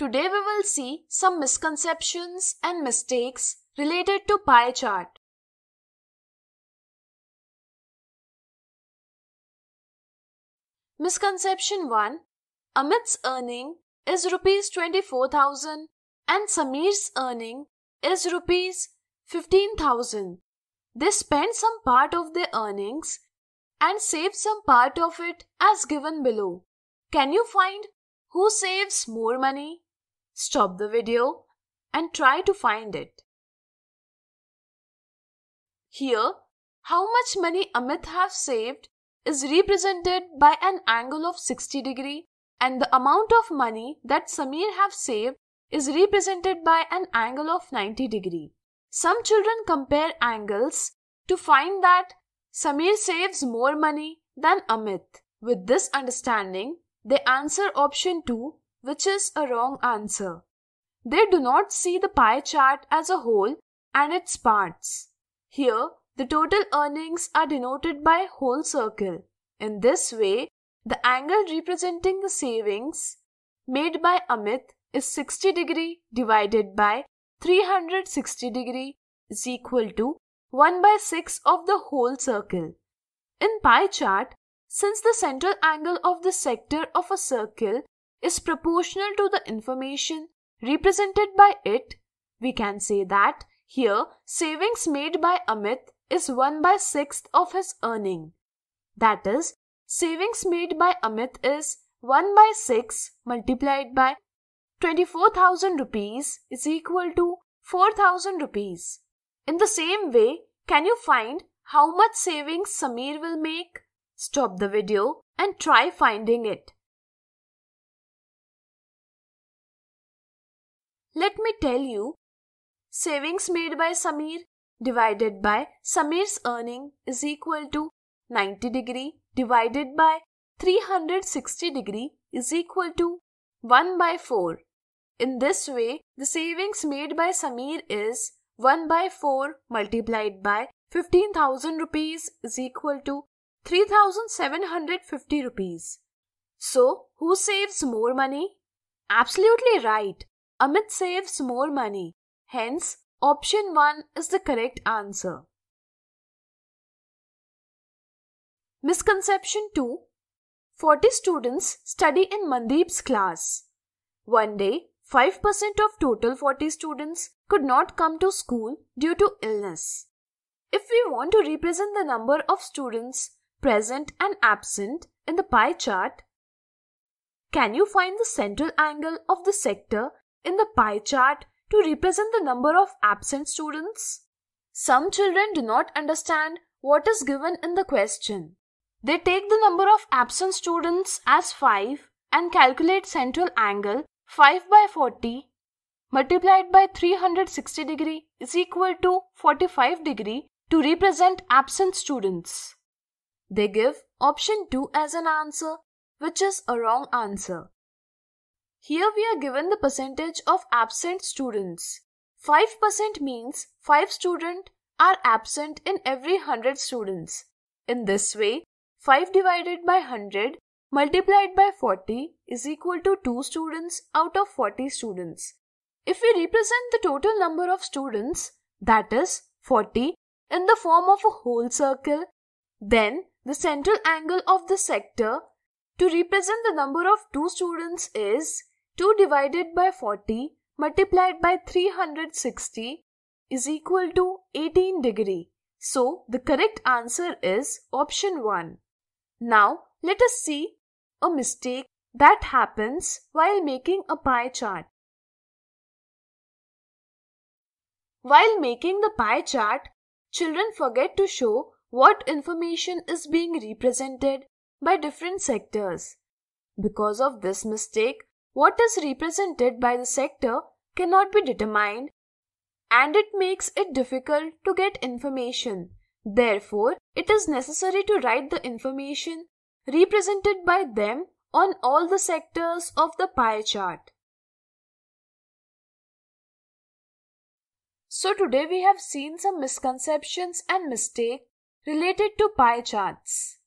Today we will see some misconceptions and mistakes related to pie chart. Misconception 1 Amit's earning is rupees 24,000 and Samir's earning is rupees 15,000. They spend some part of their earnings and save some part of it as given below. Can you find who saves more money? stop the video and try to find it. Here, how much money Amit has saved is represented by an angle of 60 degree and the amount of money that Samir have saved is represented by an angle of 90 degree. Some children compare angles to find that Samir saves more money than Amit. With this understanding, they answer option 2 which is a wrong answer. They do not see the pie chart as a whole and its parts. Here, the total earnings are denoted by whole circle. In this way, the angle representing the savings made by Amit is 60 degree divided by 360 degree is equal to 1 by 6 of the whole circle. In pie chart, since the central angle of the sector of a circle is proportional to the information represented by it, we can say that here savings made by Amit is 1 by 6th of his earning. That is, savings made by Amit is 1 by 6 multiplied by 24,000 rupees is equal to 4,000 rupees. In the same way, can you find how much savings Samir will make? Stop the video and try finding it. Let me tell you, savings made by Samir divided by Samir's earning is equal to 90 degree divided by 360 degree is equal to 1 by 4. In this way, the savings made by Samir is 1 by 4 multiplied by 15,000 rupees is equal to 3,750 rupees. So, who saves more money? Absolutely right. Amit saves more money. Hence, option 1 is the correct answer. Misconception 2 40 students study in Mandeep's class. One day, 5% of total 40 students could not come to school due to illness. If we want to represent the number of students present and absent in the pie chart, can you find the central angle of the sector in the pie chart to represent the number of absent students? Some children do not understand what is given in the question. They take the number of absent students as 5 and calculate central angle 5 by 40 multiplied by 360 degree is equal to 45 degree to represent absent students. They give option 2 as an answer, which is a wrong answer. Here we are given the percentage of absent students. 5% means 5 students are absent in every 100 students. In this way, 5 divided by 100 multiplied by 40 is equal to 2 students out of 40 students. If we represent the total number of students, that is 40, in the form of a whole circle, then the central angle of the sector to represent the number of 2 students is 2 divided by 40 multiplied by 360 is equal to 18 degree. So the correct answer is option 1. Now let us see a mistake that happens while making a pie chart. While making the pie chart, children forget to show what information is being represented by different sectors. Because of this mistake, what is represented by the sector cannot be determined and it makes it difficult to get information. Therefore, it is necessary to write the information represented by them on all the sectors of the pie chart. So today we have seen some misconceptions and mistake related to pie charts.